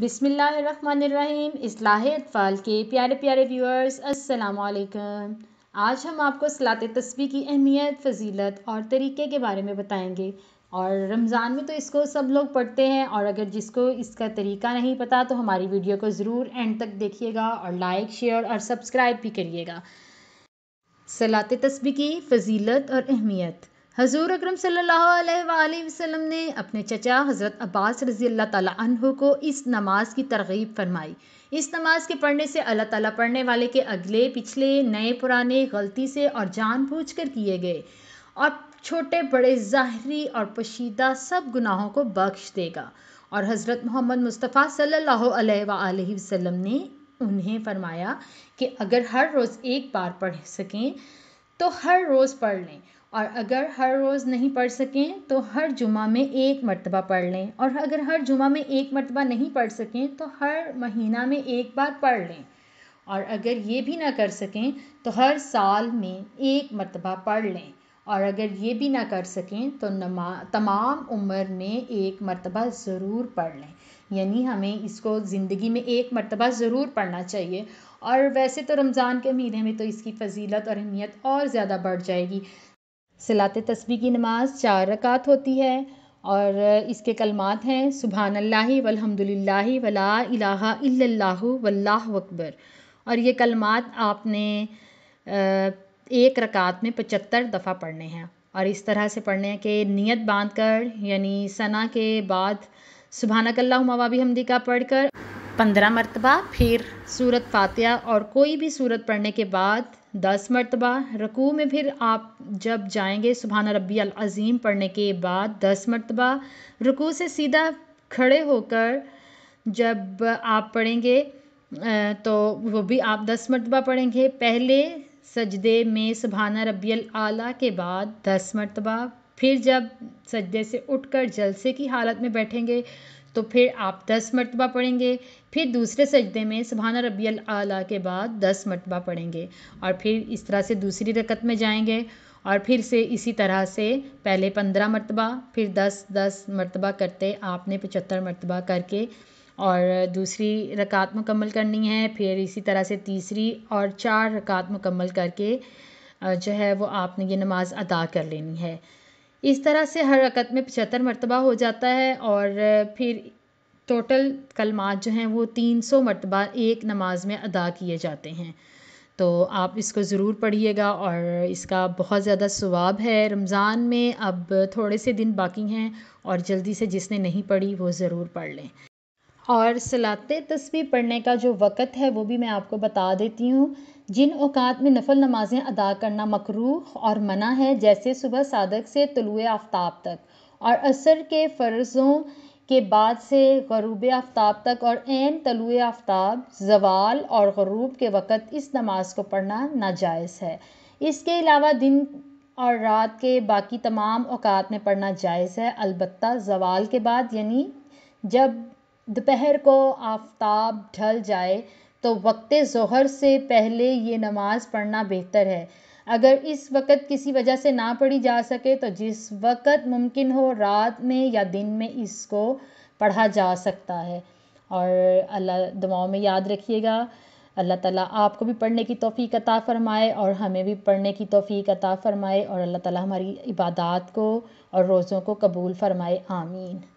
बिसमीम इसलाफ़ाल के प्यारे प्यारे व्यूअर्स अस्सलाम आज हम आपको सलात तस्वी की अहमियत फजीलत और तरीके के बारे में बताएंगे और रमज़ान में तो इसको सब लोग पढ़ते हैं और अगर जिसको इसका तरीका नहीं पता तो हमारी वीडियो को ज़रूर एंड तक देखिएगा और लाइक शेयर और सब्सक्राइब भी करिएगा सलात तस्वी की फजीलत और अहमियत हजूर अक्रम वसल्लम ने अपने चचा हज़रत अब्बास रजी अल्लाह तह को इस नमाज की तरगीब फरमाई इस नमाज के पढ़ने से अल्लाह ताला पढ़ने वाले के अगले पिछले नए पुराने गलती से और जानबूझ कर किए गए और छोटे बड़े ज़ाहरी और पशीदा सब गुनाहों को बख्श देगा और हज़रत मोहम्मद मुस्तफ़ा सल्ला वसम ने उन्हें फरमाया कि अगर हर रोज़ एक बार पढ़ सकें तो हर रोज़ पढ़ लें और अगर हर रोज़ नहीं पढ़ सकें तो हर जुमा में एक मरतबा पढ़ लें और अगर हर जुमा में एक मरतबा नहीं पढ़ सकें तो हर महीना में एक बार पढ़ लें और अगर ये भी ना कर सकें तो हर साल में एक मरतबा पढ़ लें और अगर ये भी ना कर सकें तो नमा तमाम उम्र में एक मरतबा ज़रूर पढ़ लें यानी हमें इसको ज़िंदगी में एक मरतबा ज़रूर पढ़ना चाहिए और वैसे तो रमज़ान के महीने में तो इसकी फजीलत और अहमियत और ज़्यादा बढ़ जाएगी सलात तस्बी की नमाज़ चार रकात होती है और इसके कलमात हैं सुबहान अल्लाह वलहमदिल्ला वला अकबर और ये कलमात आपने आ, एक रकात में पचहत्तर दफ़ा पढ़ने हैं और इस तरह से पढ़ने हैं कि नियत बांध कर यानी सना के बाद सुबहानकल्ला भी हमदी का पढ़ कर पंद्रह मरतबा फिर सूरत फातिया और कोई भी सूरत पढ़ने के बाद दस मरतबा रकू में फिर आप जब जाएंगे सुबहाना रबी अज़ीम पढ़ने के बाद दस मरतबा रकू से सीधा खड़े होकर जब आप पढ़ेंगे तो वो भी आप दस मरतबा पढ़ेंगे पहले सजदे में सुबहाना रबील आला के बाद दस मरतबा फिर जब सजदे से उठकर जलसे की हालत में बैठेंगे तो फिर आप दस मरतबा पढ़ेंगे फिर दूसरे सजदे में सुबहाना रबियल आला के बाद दस मरतबा पढ़ेंगे और फिर इस तरह से दूसरी रकत में जाएंगे और फिर से इसी तरह से पहले पंद्रह मरतबा फिर दस दस मरतबा करते आपने पचहत्तर मरतबा करके और दूसरी रकात मुकम्मल करनी है फिर इसी तरह से तीसरी और चार रकात मुकम्मल करके जो है वो आपने ये नमाज़ अदा कर लेनी है इस तरह से हर रकत में पचहत्तर मरतबा हो जाता है और फिर टोटल कलमात जो हैं वो तीन सौ मरतबा एक नमाज में अदा किए जाते हैं तो आप इसको ज़रूर पढ़िएगा और इसका बहुत ज़्यादा स्वाब है रमज़ान में अब थोड़े से दिन बाकी हैं और जल्दी से जिसने नहीं पढ़ी वो ज़रूर पढ़ लें और सलात तस्वीर पढ़ने का जो वक़्त है वो भी मैं आपको बता देती हूँ जिन अवात में नफल नमाज़ें अदा करना मकरूह और मना है जैसे सुबह सादक से तलु आफ्ताब तक और असर के फ़र्ज़ों के बाद से गरूब आफ्ताब तक और एन तलु आफ्ताब जवाल और गरूब के वक़्त इस नमाज को पढ़ना नाजायज़ है इसके अलावा दिन और रात के बाकी तमाम अवात में पढ़ना जायज़ है अलबत् ज़वाल के बाद यानी जब दोपहर को आफ़ताब ढल जाए तो वक्त ज़ोहर से पहले ये नमाज़ पढ़ना बेहतर है अगर इस वक्त किसी वजह से ना पढ़ी जा सके तो जिस वक्त मुमकिन हो रात में या दिन में इसको पढ़ा जा सकता है और अल्लाह दुआओं में याद रखिएगा अल्लाह ताला आपको भी पढ़ने की तोफ़ी अता फ़रमाए और हमें भी पढ़ने की तोफ़ी अता फ़रमाए और अल्लाह ताला हमारी इबादत को और रोज़ों को कबूल फ़रमाए आमीन